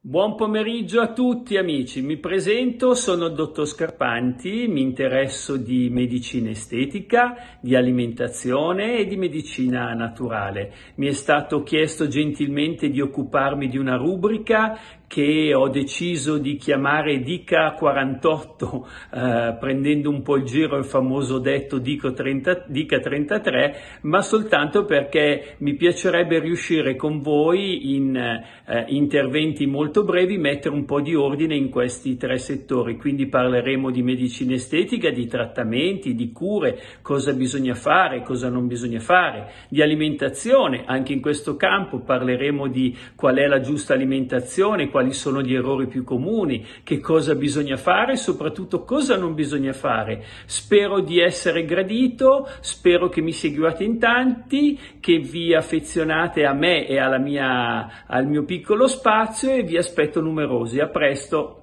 Buon pomeriggio a tutti amici, mi presento, sono il dottor Scarpanti, mi interesso di medicina estetica, di alimentazione e di medicina naturale. Mi è stato chiesto gentilmente di occuparmi di una rubrica che ho deciso di chiamare Dica 48, eh, prendendo un po' il giro il famoso detto Dico 30, Dica 33, ma soltanto perché mi piacerebbe riuscire con voi in eh, interventi molto brevi mettere un po' di ordine in questi tre settori. Quindi parleremo di medicina estetica, di trattamenti, di cure, cosa bisogna fare, cosa non bisogna fare, di alimentazione, anche in questo campo parleremo di qual è la giusta alimentazione, quali sono gli errori più comuni, che cosa bisogna fare e soprattutto cosa non bisogna fare. Spero di essere gradito, spero che mi seguiate in tanti, che vi affezionate a me e mia, al mio piccolo spazio e vi aspetto numerosi. A presto!